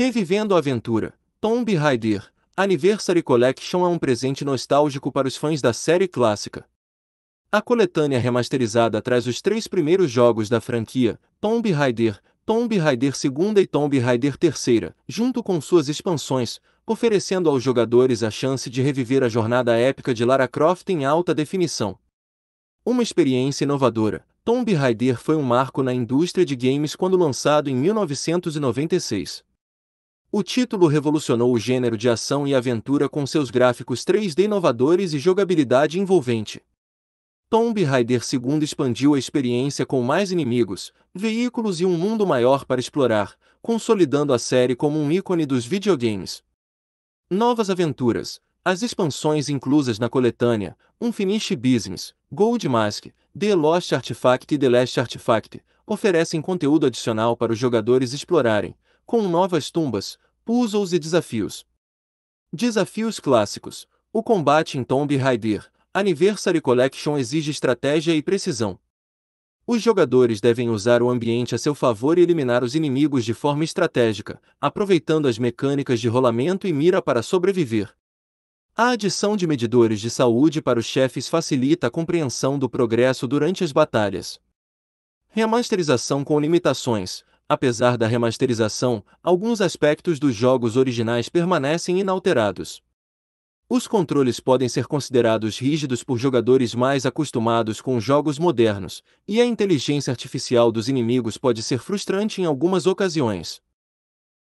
Revivendo a aventura, Tomb Raider Anniversary Collection é um presente nostálgico para os fãs da série clássica. A coletânea remasterizada traz os três primeiros jogos da franquia, Tomb Raider, Tomb Raider 2 e Tomb Raider 3, junto com suas expansões, oferecendo aos jogadores a chance de reviver a jornada épica de Lara Croft em alta definição. Uma experiência inovadora, Tomb Raider foi um marco na indústria de games quando lançado em 1996. O título revolucionou o gênero de ação e aventura com seus gráficos 3D inovadores e jogabilidade envolvente. Tomb Raider II expandiu a experiência com mais inimigos, veículos e um mundo maior para explorar, consolidando a série como um ícone dos videogames. Novas aventuras, as expansões inclusas na coletânea, Unfinished Business, Gold Mask, The Lost Artifact e The Last Artifact, oferecem conteúdo adicional para os jogadores explorarem, com novas tumbas, puzzles e desafios. Desafios clássicos. O combate em Tomb Raider Anniversary Collection exige estratégia e precisão. Os jogadores devem usar o ambiente a seu favor e eliminar os inimigos de forma estratégica, aproveitando as mecânicas de rolamento e mira para sobreviver. A adição de medidores de saúde para os chefes facilita a compreensão do progresso durante as batalhas. Remasterização com limitações apesar da remasterização, alguns aspectos dos jogos originais permanecem inalterados. Os controles podem ser considerados rígidos por jogadores mais acostumados com jogos modernos, e a inteligência artificial dos inimigos pode ser frustrante em algumas ocasiões.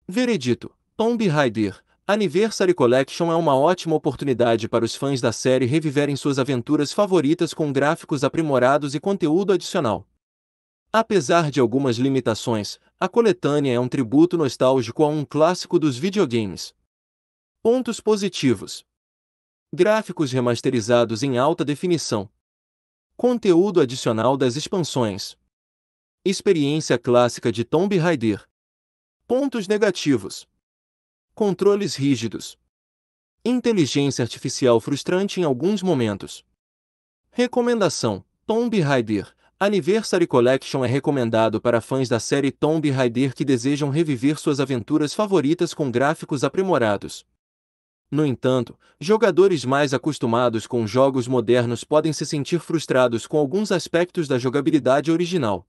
Veredito: Tomb Raider Anniversary Collection é uma ótima oportunidade para os fãs da série reviverem suas aventuras favoritas com gráficos aprimorados e conteúdo adicional. Apesar de algumas limitações, a coletânea é um tributo nostálgico a um clássico dos videogames. Pontos positivos: gráficos remasterizados em alta definição, conteúdo adicional das expansões, experiência clássica de Tomb Raider. Pontos negativos: controles rígidos, inteligência artificial frustrante em alguns momentos. Recomendação: Tomb Raider Anniversary Collection é recomendado para fãs da série Tomb Raider que desejam reviver suas aventuras favoritas com gráficos aprimorados. No entanto, jogadores mais acostumados com jogos modernos podem se sentir frustrados com alguns aspectos da jogabilidade original.